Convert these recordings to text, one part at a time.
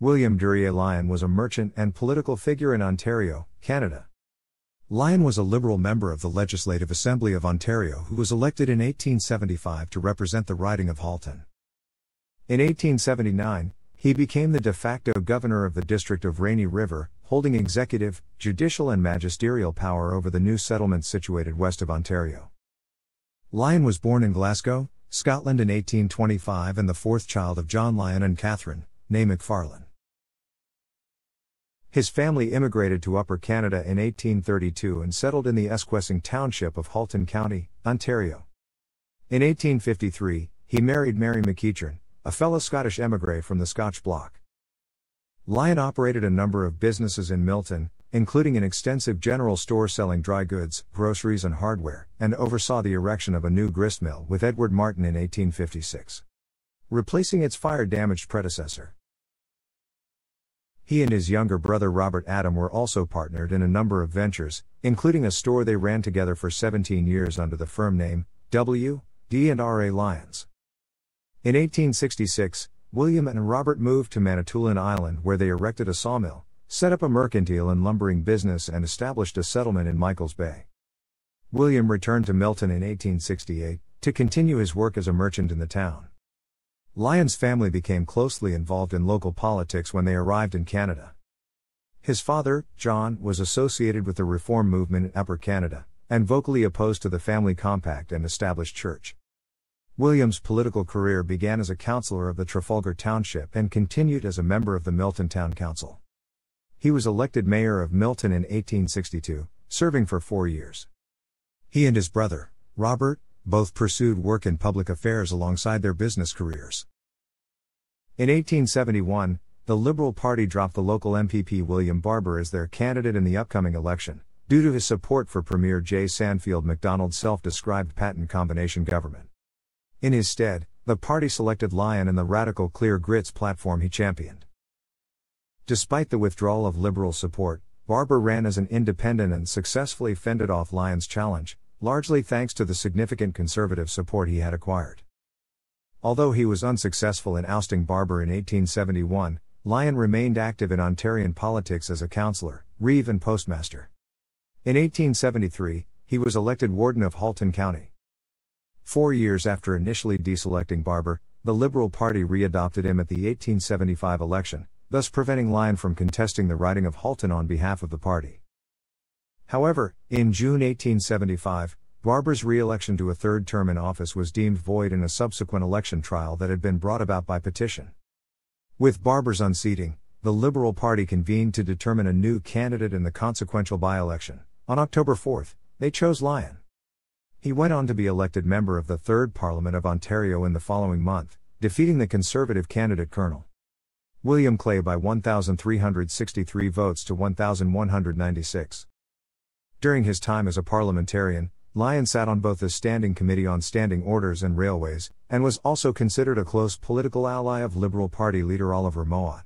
William Duryea Lyon was a merchant and political figure in Ontario, Canada. Lyon was a Liberal member of the Legislative Assembly of Ontario who was elected in 1875 to represent the riding of Halton. In 1879, he became the de facto governor of the district of Rainy River, holding executive, judicial, and magisterial power over the new settlements situated west of Ontario. Lyon was born in Glasgow, Scotland in 1825 and the fourth child of John Lyon and Catherine, née McFarlane. His family immigrated to Upper Canada in 1832 and settled in the Esquessing township of Halton County, Ontario. In 1853, he married Mary McEachern, a fellow Scottish emigre from the Scotch Bloc. Lyon operated a number of businesses in Milton, including an extensive general store selling dry goods, groceries, and hardware, and oversaw the erection of a new gristmill with Edward Martin in 1856, replacing its fire damaged predecessor. He and his younger brother Robert Adam were also partnered in a number of ventures, including a store they ran together for 17 years under the firm name W. D. and R. A. Lyons. In 1866, William and Robert moved to Manitoulin Island where they erected a sawmill, set up a mercantile and lumbering business, and established a settlement in Michaels Bay. William returned to Milton in 1868 to continue his work as a merchant in the town. Lyon's family became closely involved in local politics when they arrived in Canada. His father, John, was associated with the reform movement in Upper Canada, and vocally opposed to the family compact and established church. William's political career began as a councillor of the Trafalgar Township and continued as a member of the Milton Town Council. He was elected mayor of Milton in 1862, serving for four years. He and his brother, Robert, both pursued work in public affairs alongside their business careers. In 1871, the Liberal Party dropped the local MPP William Barber as their candidate in the upcoming election, due to his support for Premier J. Sandfield MacDonald's self described patent combination government. In his stead, the party selected Lyon and the radical Clear Grits platform he championed. Despite the withdrawal of Liberal support, Barber ran as an independent and successfully fended off Lyon's challenge, largely thanks to the significant conservative support he had acquired. Although he was unsuccessful in ousting Barber in 1871, Lyon remained active in Ontarian politics as a councillor, reeve, and postmaster. In 1873, he was elected warden of Halton County. Four years after initially deselecting Barber, the Liberal Party re adopted him at the 1875 election, thus preventing Lyon from contesting the riding of Halton on behalf of the party. However, in June 1875, Barber's re election to a third term in office was deemed void in a subsequent election trial that had been brought about by petition. With Barber's unseating, the Liberal Party convened to determine a new candidate in the consequential by election. On October 4, they chose Lyon. He went on to be elected member of the Third Parliament of Ontario in the following month, defeating the Conservative candidate Colonel William Clay by 1,363 votes to 1,196. During his time as a parliamentarian, Lyon sat on both the Standing Committee on Standing Orders and Railways, and was also considered a close political ally of Liberal Party leader Oliver Mohan.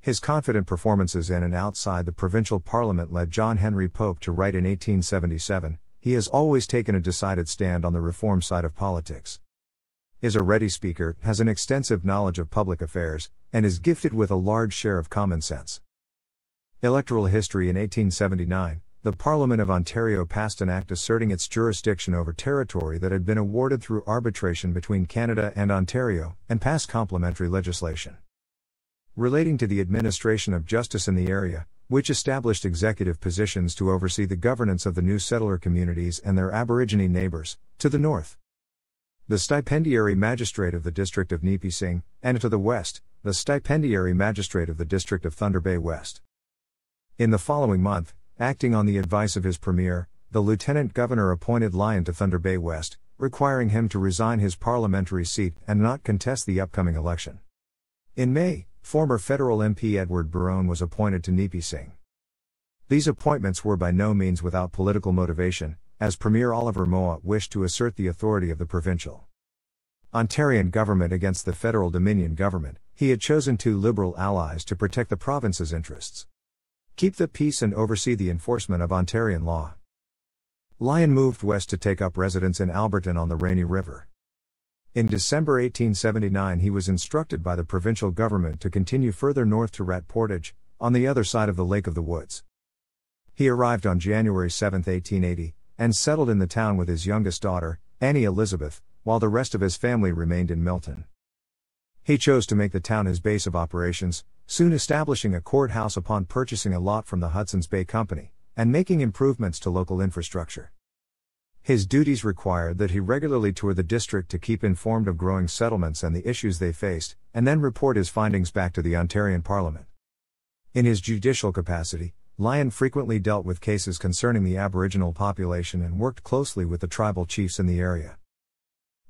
His confident performances in and outside the provincial parliament led John Henry Pope to write in 1877 He has always taken a decided stand on the reform side of politics. Is a ready speaker, has an extensive knowledge of public affairs, and is gifted with a large share of common sense. Electoral history in 1879 the Parliament of Ontario passed an act asserting its jurisdiction over territory that had been awarded through arbitration between Canada and Ontario, and passed complementary legislation. Relating to the administration of justice in the area, which established executive positions to oversee the governance of the new settler communities and their Aborigine neighbours, to the north. The stipendiary magistrate of the district of Nipissing, and to the west, the stipendiary magistrate of the district of Thunder Bay West. In the following month, Acting on the advice of his premier, the lieutenant governor appointed Lyon to Thunder Bay West, requiring him to resign his parliamentary seat and not contest the upcoming election. In May, former federal MP Edward Barone was appointed to Nipi Singh. These appointments were by no means without political motivation, as Premier Oliver Moa wished to assert the authority of the provincial Ontarian government against the federal Dominion government, he had chosen two liberal allies to protect the province's interests keep the peace and oversee the enforcement of Ontarian law. Lyon moved west to take up residence in Alberton on the Rainy River. In December 1879, he was instructed by the provincial government to continue further north to Rat Portage, on the other side of the Lake of the Woods. He arrived on January 7, 1880, and settled in the town with his youngest daughter, Annie Elizabeth, while the rest of his family remained in Milton. He chose to make the town his base of operations, soon establishing a courthouse upon purchasing a lot from the Hudson's Bay Company, and making improvements to local infrastructure. His duties required that he regularly tour the district to keep informed of growing settlements and the issues they faced, and then report his findings back to the Ontarian Parliament. In his judicial capacity, Lyon frequently dealt with cases concerning the Aboriginal population and worked closely with the tribal chiefs in the area.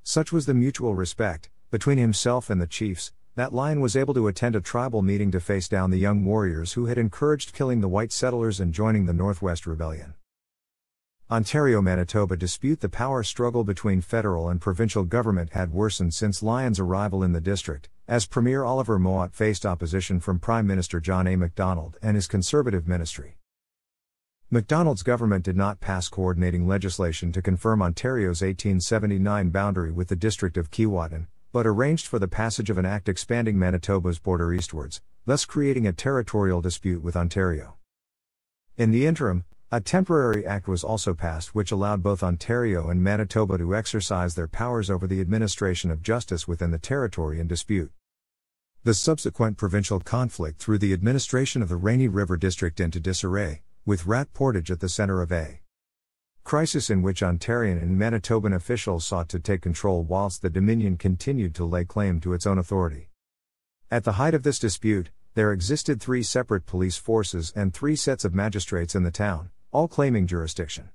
Such was the mutual respect between himself and the chiefs that lion was able to attend a tribal meeting to face down the young warriors who had encouraged killing the white settlers and joining the Northwest Rebellion. Ontario Manitoba dispute the power struggle between federal and provincial government had worsened since Lyon's arrival in the district, as Premier Oliver Mowat faced opposition from Prime Minister John A. Macdonald and his Conservative ministry. Macdonald's government did not pass coordinating legislation to confirm Ontario's 1879 boundary with the district of Keewatin, but arranged for the passage of an act expanding Manitoba's border eastwards, thus creating a territorial dispute with Ontario. In the interim, a temporary act was also passed which allowed both Ontario and Manitoba to exercise their powers over the administration of justice within the territory in dispute. The subsequent provincial conflict threw the administration of the Rainy River District into disarray, with Rat Portage at the center of A crisis in which Ontarian and Manitoban officials sought to take control whilst the Dominion continued to lay claim to its own authority. At the height of this dispute, there existed three separate police forces and three sets of magistrates in the town, all claiming jurisdiction.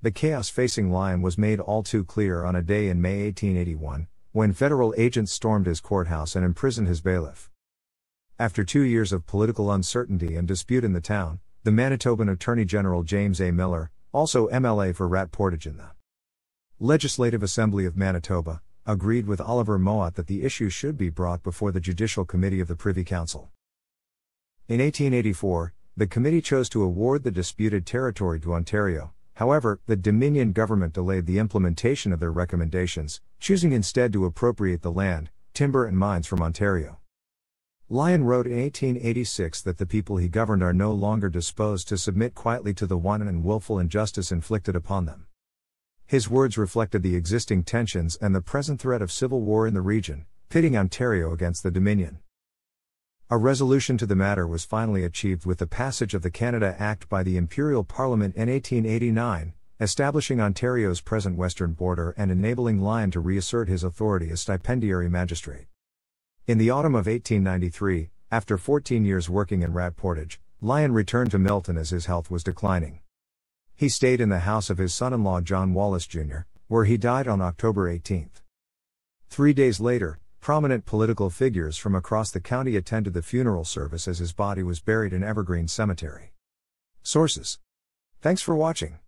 The chaos facing Lyon was made all too clear on a day in May 1881, when federal agents stormed his courthouse and imprisoned his bailiff. After two years of political uncertainty and dispute in the town, the Manitoban Attorney General James A. Miller, also MLA for rat portage in the Legislative Assembly of Manitoba, agreed with Oliver Moat that the issue should be brought before the Judicial Committee of the Privy Council. In 1884, the committee chose to award the disputed territory to Ontario, however, the Dominion government delayed the implementation of their recommendations, choosing instead to appropriate the land, timber, and mines from Ontario. Lyon wrote in 1886 that the people he governed are no longer disposed to submit quietly to the wanton and wilful injustice inflicted upon them. His words reflected the existing tensions and the present threat of civil war in the region, pitting Ontario against the Dominion. A resolution to the matter was finally achieved with the passage of the Canada Act by the Imperial Parliament in 1889, establishing Ontario's present western border and enabling Lyon to reassert his authority as stipendiary magistrate. In the autumn of 1893, after 14 years working in Rat Portage, Lyon returned to Milton as his health was declining. He stayed in the house of his son in law John Wallace Jr., where he died on October 18. Three days later, prominent political figures from across the county attended the funeral service as his body was buried in Evergreen Cemetery. Sources Thanks for watching.